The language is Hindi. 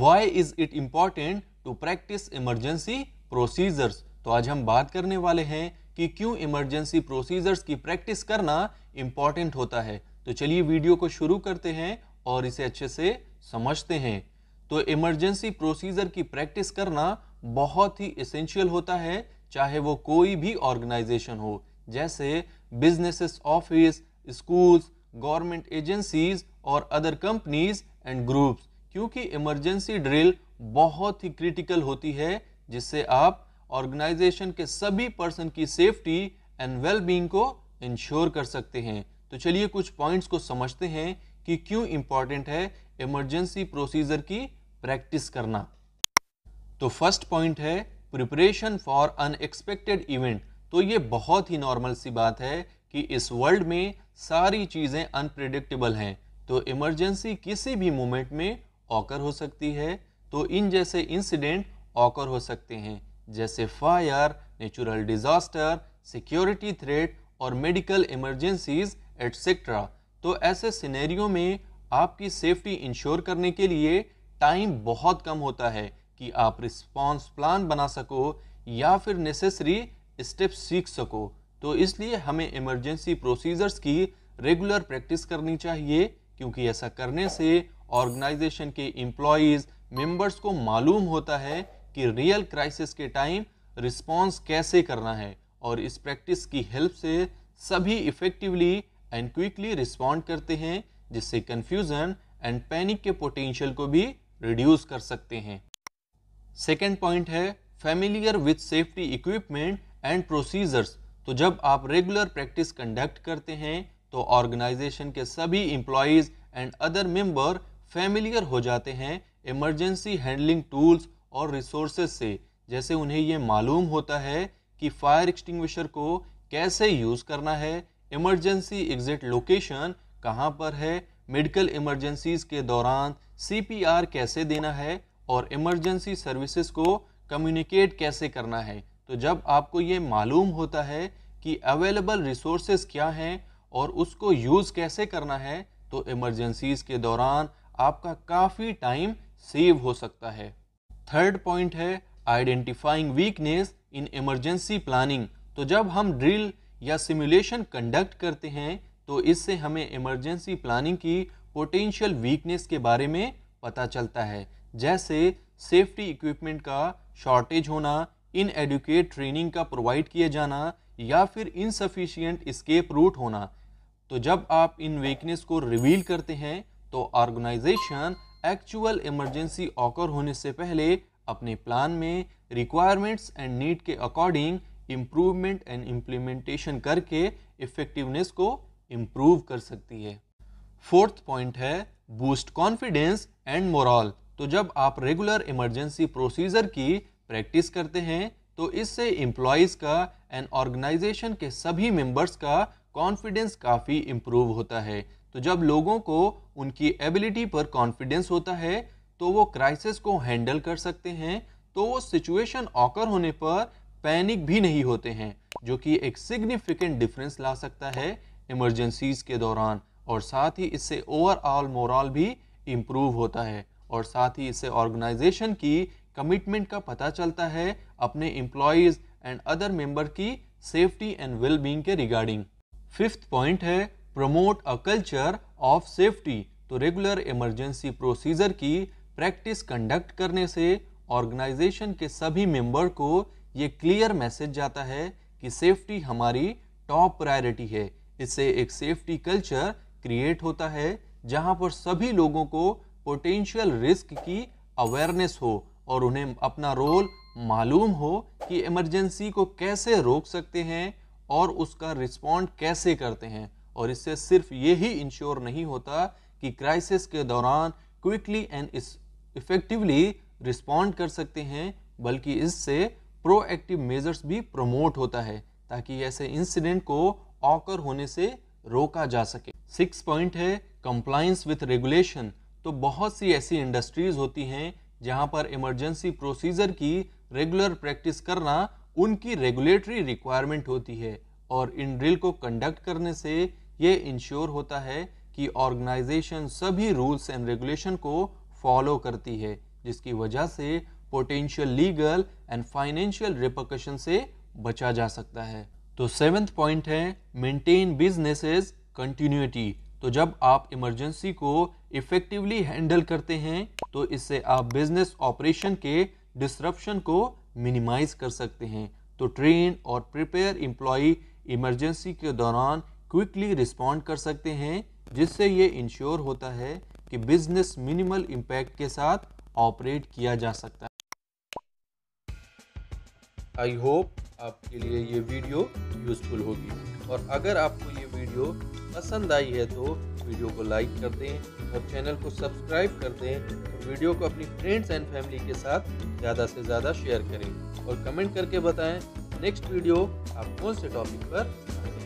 Y is it important to practise emergency procedures तो आज हम बात करने वाले हैं कि क्यों इमरजेंसी प्रोसीजर्स की प्रैक्टिस करना इम्पॉर्टेंट होता है तो चलिए वीडियो को शुरू करते हैं और इसे अच्छे से समझते हैं तो इमरजेंसी प्रोसीजर की प्रैक्टिस करना बहुत ही इसेंशियल होता है चाहे वो कोई भी ऑर्गेनाइजेशन हो जैसे businesses office schools government agencies और अदर कंपनीज एंड ग्रुप्स क्योंकि इमरजेंसी ड्रिल बहुत ही क्रिटिकल होती है जिससे आप ऑर्गेनाइजेशन के सभी पर्सन की सेफ्टी एंड वेलबींग को इंश्योर कर सकते हैं तो चलिए कुछ पॉइंट्स को समझते हैं कि क्यों इम्पॉर्टेंट है इमरजेंसी प्रोसीजर की प्रैक्टिस करना तो फर्स्ट पॉइंट है प्रिपरेशन फॉर अनएक्सपेक्टेड इवेंट तो ये बहुत ही नॉर्मल सी बात है कि इस वर्ल्ड में सारी चीज़ें अनप्रिडिक्टेबल हैं तो इमरजेंसी किसी भी मोमेंट में ऑकर हो सकती है तो इन जैसे इंसिडेंट ऑकर हो सकते हैं जैसे fire natural disaster security threat और मेडिकल इमरजेंसीज एट्सेट्रा तो ऐसे सिनेरियो में आपकी सेफ्टी इंश्योर करने के लिए टाइम बहुत कम होता है कि आप रिस्पॉन्स प्लान बना सको या फिर नेसेसरी स्टेप सीख सको तो इसलिए हमें इमरजेंसी प्रोसीजर्स की रेगुलर प्रैक्टिस करनी चाहिए क्योंकि ऐसा करने से ऑर्गेनाइजेशन के एम्प्लॉज मेंबर्स को मालूम होता है कि रियल क्राइसिस के टाइम रिस्पॉन्स कैसे करना है और इस प्रैक्टिस की हेल्प से सभी इफ़ेक्टिवली एंड क्विकली रिस्पॉन्ड करते हैं जिससे कन्फ्यूज़न एंड पैनिक के पोटेंशियल को भी रिड्यूस कर सकते हैं सेकेंड पॉइंट है familiar with safety equipment and procedures तो जब आप रेगुलर प्रैक्टिस कंडक्ट करते हैं तो ऑर्गेनाइजेशन के सभी employees and other member familiar हो जाते हैं इमरजेंसी हैंडलिंग टूल्स और रिसोर्सेज से जैसे उन्हें ये मालूम होता है कि फायर एक्सटिंग्विशर को कैसे यूज़ करना है इमरजेंसी एग्जिट लोकेशन कहाँ पर है मेडिकल इमरजेंसीज़ के दौरान सीपीआर कैसे देना है और इमरजेंसी सर्विसेज को कम्युनिकेट कैसे करना है तो जब आपको ये मालूम होता है कि अवेलेबल रिसोर्सेज क्या हैं और उसको यूज़ कैसे करना है तो इमरजेंसीज के दौरान आपका काफ़ी टाइम सेव हो सकता है थर्ड पॉइंट है identifying weakness in emergency planning तो जब हम ड्रिल या सिमुलेशन कंडक्ट करते हैं तो इससे हमें इमरजेंसी प्लानिंग की पोटेंशियल वीकनेस के बारे में पता चलता है जैसे सेफ्टी इक्विपमेंट का शॉर्टेज होना इन एडुकेट ट्रेनिंग का प्रोवाइड किया जाना या फिर इनसफिशियंट स्केप रूट होना तो जब आप इन वीकनेस को रिवील करते हैं तो ऑर्गेनाइजेशन एक्चुअल इमरजेंसी ऑकर होने से पहले अपने प्लान में रिक्वायरमेंट्स एंड नीड के अकॉर्डिंग इम्प्रूवमेंट एंड इम्प्लीमेंटेशन करके इफेक्टिवनेस को इम्प्रूव कर सकती है फोर्थ पॉइंट है बूस्ट कॉन्फिडेंस एंड मोरल तो जब आप रेगुलर इमरजेंसी प्रोसीजर की प्रैक्टिस करते हैं तो इससे इम्प्लॉयज़ का एंड ऑर्गेनाइजेशन के सभी मेंबर्स का कॉन्फिडेंस काफ़ी इम्प्रूव होता है तो जब लोगों को उनकी एबिलिटी पर कॉन्फिडेंस होता है तो वो क्राइसिस को हैंडल कर सकते हैं तो वो सिचुएशन ऑकर होने पर पैनिक भी नहीं होते हैं जो कि एक सिग्निफिकेंट डिफरेंस ला सकता है इमरजेंसीज के दौरान और साथ ही इससे ओवरऑल मोरल भी इम्प्रूव होता है और साथ ही इससे ऑर्गेनाइजेशन की कमिटमेंट का पता चलता है अपने एम्प्लॉयज़ एंड अदर मेंबर की सेफ्टी एंड वेलबींग के रिगार्डिंग फिफ्थ पॉइंट है promote a culture of safety तो रेगुलर इमरजेंसी प्रोसीजर की प्रैक्टिस कंडक्ट करने से ऑर्गेनाइजेशन के सभी मेंबर को ये क्लियर मैसेज जाता है कि सेफ्टी हमारी टॉप प्रायोरिटी है इससे एक सेफ्टी कल्चर क्रिएट होता है जहां पर सभी लोगों को पोटेंशियल रिस्क की अवेयरनेस हो और उन्हें अपना रोल मालूम हो कि इमरजेंसी को कैसे रोक सकते हैं और उसका रिस्पॉन्ड कैसे करते हैं और इससे सिर्फ ये ही इंश्योर नहीं होता कि क्राइसिस के दौरान क्विकली एंड इफ़ेक्टिवली रिस्पॉन्ड कर सकते हैं बल्कि इससे प्रोएक्टिव मेजर्स भी प्रमोट होता है ताकि ऐसे इंसिडेंट को ऑकर होने से रोका जा सके सिक्स पॉइंट है कंप्लाइंस विथ रेगुलेशन तो बहुत सी ऐसी इंडस्ट्रीज होती हैं जहां पर इमरजेंसी प्रोसीजर की रेगुलर प्रैक्टिस करना उनकी रेगुलेटरी रिक्वायरमेंट होती है और इन ड्रिल को कंडक्ट करने से ये इंश्योर होता है कि ऑर्गेनाइजेशन सभी रूल्स एंड रेगुलेशन को फॉलो करती है जिसकी वजह से potential legal and financial repercussion से बचा जा सकता है तो सेवेंथ पॉइंट है मेंटेन बिजनेसेस कंटिन्यूटी तो जब आप इमरजेंसी को इफेक्टिवली हैंडल करते हैं तो इससे आप बिजनेस ऑपरेशन के डिसरप्शन को मिनिमाइज कर सकते हैं तो ट्रेन और प्रिपेयर एम्प्लॉई इमरजेंसी के दौरान क्विकली रिस्पॉन्ड कर सकते हैं जिससे ये इंश्योर होता है कि बिजनेस मिनिमल इम्पैक्ट के साथ ऑपरेट किया जा सकता है आई होप आपके लिए ये वीडियो यूजफुल होगी और अगर आपको ये वीडियो पसंद आई है तो वीडियो को लाइक कर दें और चैनल को सब्सक्राइब कर दें और वीडियो को अपनी फ्रेंड्स एंड फैमिली के साथ ज़्यादा से ज़्यादा शेयर करें और कमेंट करके बताएं नेक्स्ट वीडियो आप कौन से टॉपिक पर